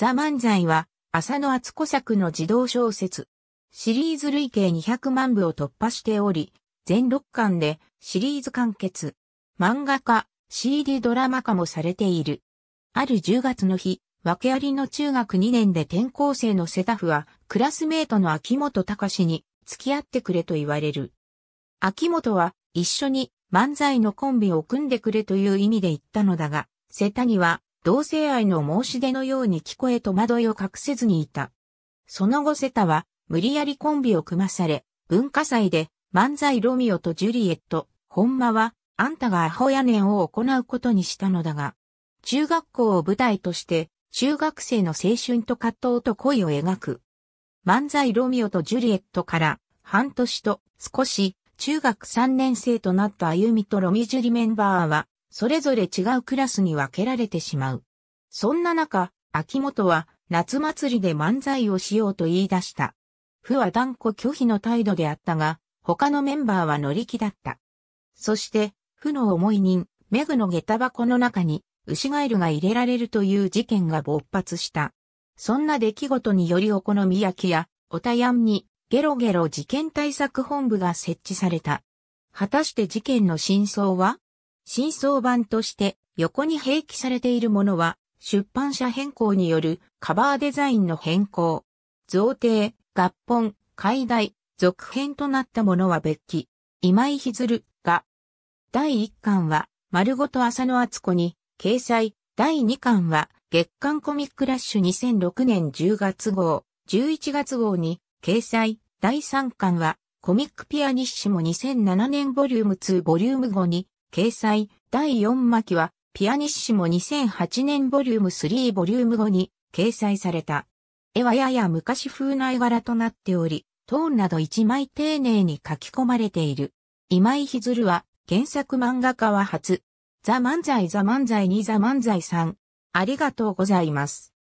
ザ・漫才は、浅野厚子作の児童小説。シリーズ累計200万部を突破しており、全6巻でシリーズ完結。漫画化、CD ドラマ化もされている。ある10月の日、訳ありの中学2年で転校生のセタフは、クラスメートの秋元隆に付き合ってくれと言われる。秋元は一緒に漫才のコンビを組んでくれという意味で言ったのだが、セタには同性愛の申し出のように聞こえ戸惑いを隠せずにいた。その後セタは、無理やりコンビを組まされ、文化祭で漫才ロミオとジュリエット、ほんまは、あんたがアホやねんを行うことにしたのだが、中学校を舞台として、中学生の青春と葛藤と恋を描く。漫才ロミオとジュリエットから、半年と少し、中学3年生となった歩みとロミジュリメンバーは、それぞれ違うクラスに分けられてしまう。そんな中、秋元は夏祭りで漫才をしようと言い出した。負は断固拒否の態度であったが、他のメンバーは乗り気だった。そして、負の思い人、メグの下駄箱の中に、牛ガエルが入れられるという事件が勃発した。そんな出来事によりお好み焼きや、おたやんに、ゲロゲロ事件対策本部が設置された。果たして事件の真相は新装版として横に併記されているものは出版社変更によるカバーデザインの変更、贈呈、合本、解題、続編となったものは別記、今井ひずるが、第1巻は丸ごと浅野厚子に掲載、第2巻は月刊コミックラッシュ2006年10月号、11月号に掲載、第3巻はコミックピアニッシも2007年ボリューム2ボリューム5に掲載。第4巻は、ピアニッシモ2008年ボリューム3ボリューム5に掲載された。絵はやや昔風な絵柄となっており、トーンなど一枚丁寧に書き込まれている。今井ひずるは、原作漫画家は初。ザ・漫才ザ・漫才2ザ・漫才3。ありがとうございます。